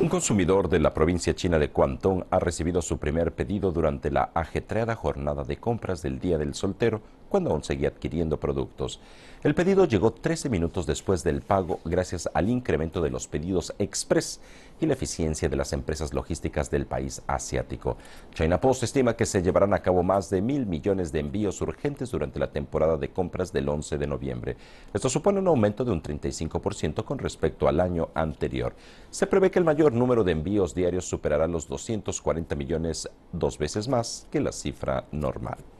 Un consumidor de la provincia china de Guangdong ha recibido su primer pedido durante la ajetreada jornada de compras del Día del Soltero cuando aún seguía adquiriendo productos. El pedido llegó 13 minutos después del pago gracias al incremento de los pedidos express y la eficiencia de las empresas logísticas del país asiático. China Post estima que se llevarán a cabo más de mil millones de envíos urgentes durante la temporada de compras del 11 de noviembre. Esto supone un aumento de un 35% con respecto al año anterior. Se prevé que el mayor número de envíos diarios superará los 240 millones dos veces más que la cifra normal.